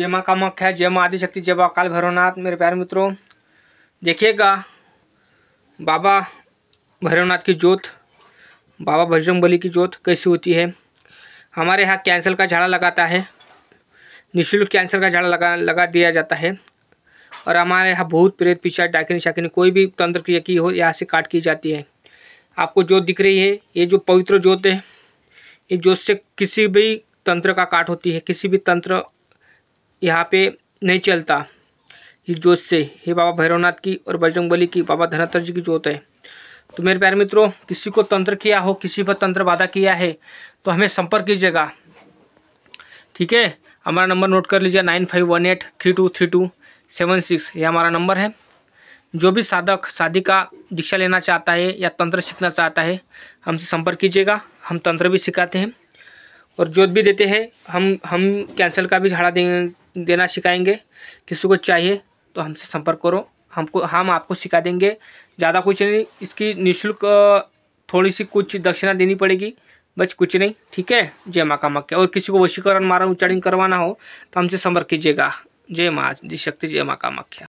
जय माँ मख है जय माँ आदिशक्ति जय माँ काल भैरवनाथ मेरे प्यारे मित्रों देखिएगा बाबा भैरवनाथ की जोत बाबा बजरंग बली की जोत कैसी होती है हमारे यहाँ कैंसर का झाड़ा लगाता है निःशुल्क कैंसर का झाड़ा लगा लगा दिया जाता है और हमारे यहाँ भूत प्रेत पीछा डाकिनी शाकिनी कोई भी तंत्र क्रिया की हो यहाँ से काट की जाती है आपको जोत दिख रही है ये जो पवित्र जोत है ये जोत से किसी भी तंत्र का काट होती है किसी भी तंत्र यहाँ पे नहीं चलता इस जोत से हे बाबा भैरवनाथ की और बजरंग बली की बाबा धनातर जी की जोत है तो मेरे प्यारे मित्रों किसी को तंत्र किया हो किसी पर तंत्र बाधा किया है तो हमें संपर्क कीजिएगा ठीक है हमारा नंबर नोट कर लीजिए nine five one eight three two three two seven six ये हमारा नंबर है जो भी साधक शादी का दीक्षा लेना चाहता है या तंत्र सीखना चाहता है हमसे संपर्क कीजिएगा हम तंत्र भी सिखाते हैं और जो भी देते हैं हम हम कैंसिल का भी झाड़ा दे, देना सिखाएंगे किसी को चाहिए तो हमसे संपर्क करो हमको हम आपको सिखा देंगे ज़्यादा कुछ नहीं इसकी निःशुल्क थोड़ी सी कुछ दक्षिणा देनी पड़ेगी बस कुछ नहीं ठीक है जय माँ कामाख्या और किसी को वशीकरण मारा उच्चारण करवाना हो तो हमसे संपर्क कीजिएगा जय माँ शक्ति जय माँ कामाख्या